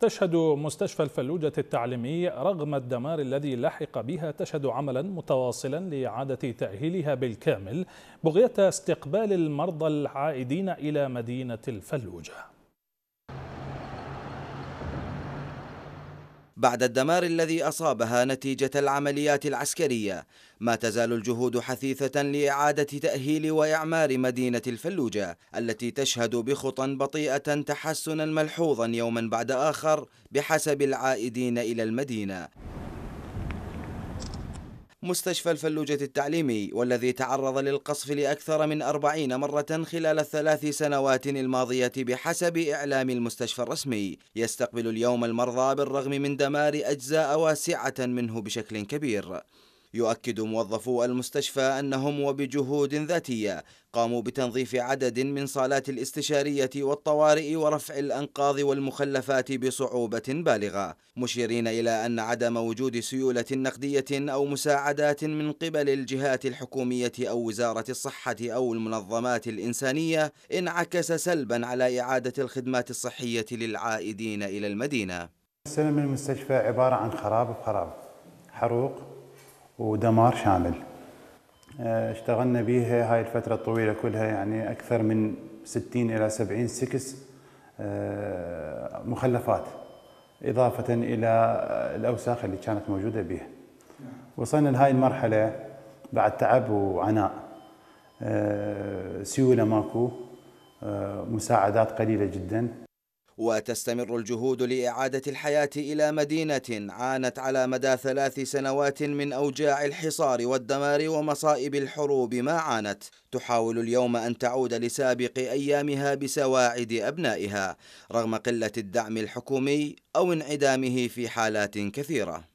تشهد مستشفى الفلوجة التعليمي رغم الدمار الذي لحق بها تشهد عملا متواصلا لإعادة تأهيلها بالكامل بغية استقبال المرضى العائدين إلى مدينة الفلوجة بعد الدمار الذي أصابها نتيجة العمليات العسكرية ما تزال الجهود حثيثة لإعادة تأهيل وإعمار مدينة الفلوجة التي تشهد بخطى بطيئة تحسنا ملحوظا يوما بعد آخر بحسب العائدين إلى المدينة مستشفى الفلوجة التعليمي والذي تعرض للقصف لأكثر من أربعين مرة خلال الثلاث سنوات الماضية بحسب إعلام المستشفى الرسمي يستقبل اليوم المرضى بالرغم من دمار أجزاء واسعة منه بشكل كبير يؤكد موظفو المستشفى أنهم وبجهود ذاتية قاموا بتنظيف عدد من صالات الاستشارية والطوارئ ورفع الأنقاض والمخلفات بصعوبة بالغة مشيرين إلى أن عدم وجود سيولة نقدية أو مساعدات من قبل الجهات الحكومية أو وزارة الصحة أو المنظمات الإنسانية انعكس سلبا على إعادة الخدمات الصحية للعائدين إلى المدينة السلم المستشفى عبارة عن خراب بخراب حروق ودمار شامل آه، اشتغلنا بها هاي الفترة الطويلة كلها يعني أكثر من 60 إلى 70 سكس آه، مخلفات إضافة إلى الأوساخ اللي كانت موجودة بها وصلنا لهاي المرحلة بعد تعب وعناء آه، سيولة ماكو مساعدات قليلة جدا وتستمر الجهود لإعادة الحياة إلى مدينة عانت على مدى ثلاث سنوات من أوجاع الحصار والدمار ومصائب الحروب ما عانت تحاول اليوم أن تعود لسابق أيامها بسواعد أبنائها رغم قلة الدعم الحكومي أو انعدامه في حالات كثيرة